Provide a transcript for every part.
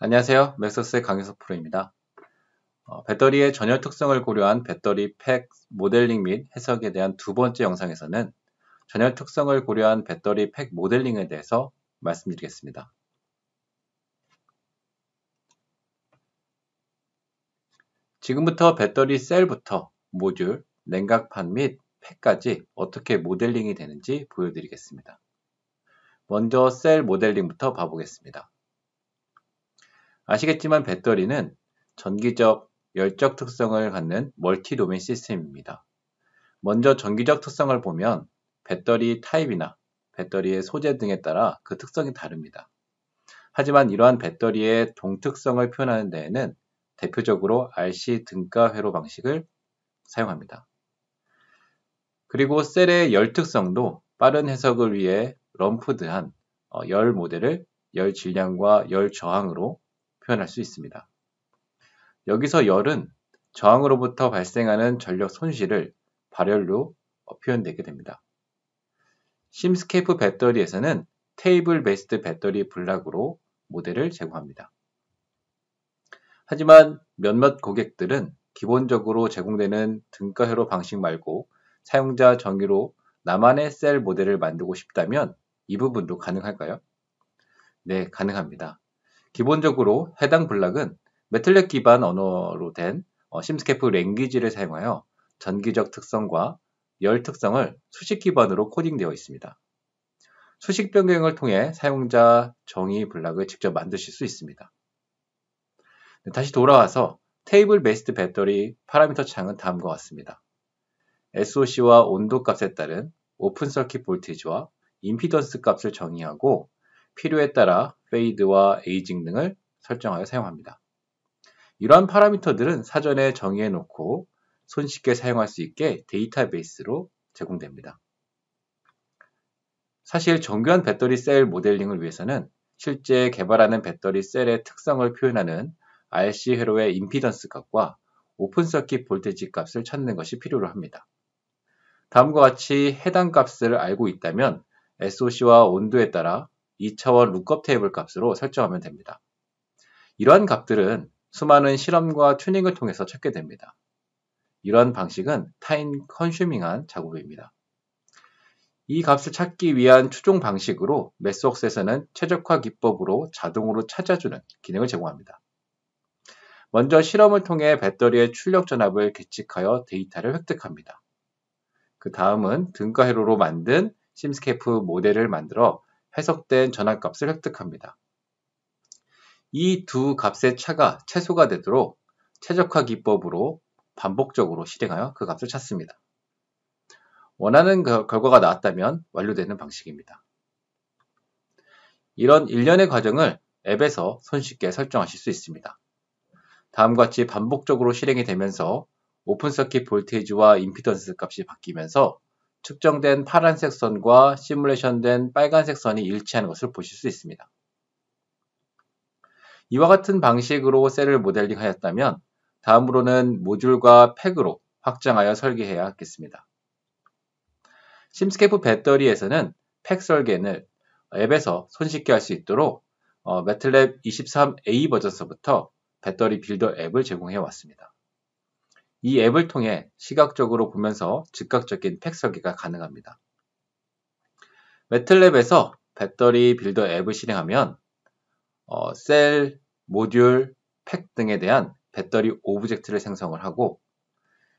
안녕하세요. 맥서스의 강의석 프로입니다. 어, 배터리의 전열 특성을 고려한 배터리 팩 모델링 및 해석에 대한 두 번째 영상에서는 전열 특성을 고려한 배터리 팩 모델링에 대해서 말씀드리겠습니다. 지금부터 배터리 셀부터 모듈, 냉각판 및 팩까지 어떻게 모델링이 되는지 보여드리겠습니다. 먼저 셀 모델링부터 봐보겠습니다. 아시겠지만 배터리는 전기적, 열적 특성을 갖는 멀티 도메인 시스템입니다. 먼저 전기적 특성을 보면 배터리 타입이나 배터리의 소재 등에 따라 그 특성이 다릅니다. 하지만 이러한 배터리의 동특성을 표현하는 데에는 대표적으로 RC 등가 회로 방식을 사용합니다. 그리고 셀의 열 특성도 빠른 해석을 위해 럼프드한 어, 열 모델을 열 질량과 열 저항으로 표현할 수 있습니다. 여기서 열은 저항으로부터 발생하는 전력 손실을 발열로 표현되게 됩니다. 심스케이프 배터리에서는 테이블 베스트 배터리 블락으로 모델을 제공합니다. 하지만 몇몇 고객들은 기본적으로 제공되는 등가 회로 방식 말고 사용자 정의로 나만의 셀 모델을 만들고 싶다면 이 부분도 가능할까요? 네, 가능합니다. 기본적으로 해당 블락은 메틀넷 기반 언어로 된 어, 심스케프 랭귀지를 사용하여 전기적 특성과 열 특성을 수식 기반으로 코딩되어 있습니다. 수식 변경을 통해 사용자 정의 블락을 직접 만드실 수 있습니다. 네, 다시 돌아와서 테이블 베스트 배터리 파라미터 창은 다음과 같습니다. SOC와 온도 값에 따른 오픈 서킷 볼티지와 임피던스 값을 정의하고 필요에 따라 페이드와 에이징 등을 설정하여 사용합니다. 이러한 파라미터들은 사전에 정의해 놓고 손쉽게 사용할 수 있게 데이터베이스로 제공됩니다. 사실 정교한 배터리 셀 모델링을 위해서는 실제 개발하는 배터리 셀의 특성을 표현하는 RC 회로의 임피던스 값과 오픈 서킷 볼테지 값을 찾는 것이 필요로 합니다. 다음과 같이 해당 값을 알고 있다면 SOC와 온도에 따라 2차원 룩업 테이블 값으로 설정하면 됩니다. 이러한 값들은 수많은 실험과 튜닝을 통해서 찾게 됩니다. 이러한 방식은 타임 컨슈밍한 작업입니다. 이 값을 찾기 위한 추종 방식으로 메스웍스에서는 최적화 기법으로 자동으로 찾아주는 기능을 제공합니다. 먼저 실험을 통해 배터리의 출력 전압을 계측하여 데이터를 획득합니다. 그 다음은 등가 회로로 만든 심스케프 모델을 만들어 해석된 전환값을 획득합니다. 이 두 값의 차가 최소가 되도록 최적화 기법으로 반복적으로 실행하여 그 값을 찾습니다. 원하는 결과가 나왔다면 완료되는 방식입니다. 이런 일련의 과정을 앱에서 손쉽게 설정하실 수 있습니다. 다음과 같이 반복적으로 실행이 되면서 오픈서킷 볼테이지와 임피던스 값이 바뀌면서 측정된 파란색 선과 시뮬레이션된 빨간색 선이 일치하는 것을 보실 수 있습니다. 이와 같은 방식으로 셀을 모델링하였다면 다음으로는 모듈과 팩으로 확장하여 설계해야겠습니다. 심스케프 배터리에서는 팩 설계는 앱에서 손쉽게 할 수 있도록 어, 매트랩 23A 버전서부터 배터리 빌더 앱을 제공해 왔습니다. 이 앱을 통해 시각적으로 보면서 즉각적인 팩 설계가 가능합니다. 매틀랩에서 배터리 빌더 앱을 실행하면 어, 셀, 모듈, 팩 등에 대한 배터리 오브젝트를 생성을 하고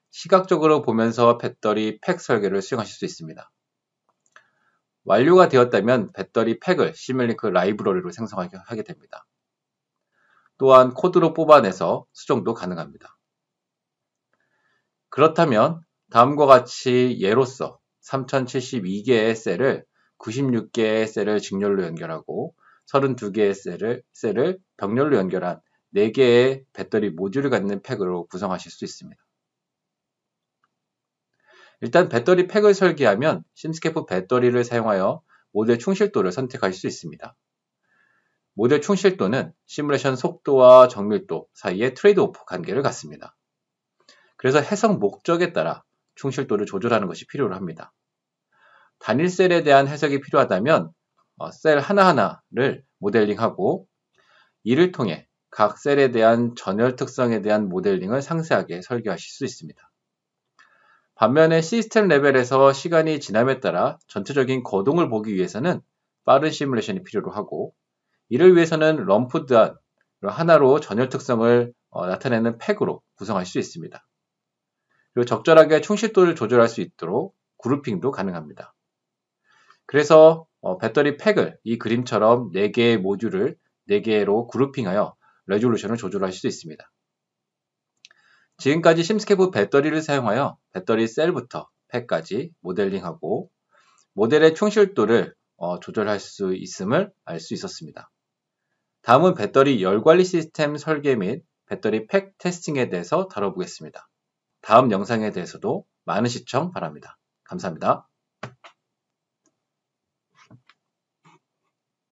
시각적으로 보면서 배터리 팩 설계를 수행하실 수 있습니다. 완료가 되었다면 배터리 팩을 시뮬링크 라이브러리로 생성하게 됩니다. 또한 코드로 뽑아내서 수정도 가능합니다. 그렇다면 다음과 같이 예로써 3072개의 셀을 96개의 셀을 직렬로 연결하고 32개의 셀을, 셀을 병렬로 연결한 4개의 배터리 모듈을 갖는 팩으로 구성하실 수 있습니다. 일단 배터리 팩을 설계하면 심스케프 배터리를 사용하여 모델 충실도를 선택할 수 있습니다. 모델 충실도는 시뮬레이션 속도와 정밀도 사이의 트레이드오프 관계를 갖습니다. 그래서 해석 목적에 따라 충실도를 조절하는 것이 필요 합니다. 단일 셀에 대한 해석이 필요하다면 어, 셀 하나하나를 모델링하고 이를 통해 각 셀에 대한 전열 특성에 대한 모델링을 상세하게 설계하실 수 있습니다. 반면에 시스템 레벨에서 시간이 지남에 따라 전체적인 거동을 보기 위해서는 빠른 시뮬레이션이 필요로 하고 이를 위해서는 럼프드한 하나로 전열 특성을 어, 나타내는 팩으로 구성할 수 있습니다. 그리고 적절하게 충실도를 조절할 수 있도록 그룹핑도 가능합니다. 그래서 어, 배터리 팩을 이 그림처럼 4개의 모듈을 4개로 그룹핑하여 레졸루션을 조절할 수 있습니다. 지금까지 심스케프 배터리를 사용하여 배터리 셀부터 팩까지 모델링하고 모델의 충실도를 어, 조절할 수 있음을 알 수 있었습니다. 다음은 배터리 열관리 시스템 설계 및 배터리 팩 테스팅에 대해서 다뤄보겠습니다. 다음 영상에 대해서도 많은 시청 바랍니다. 감사합니다.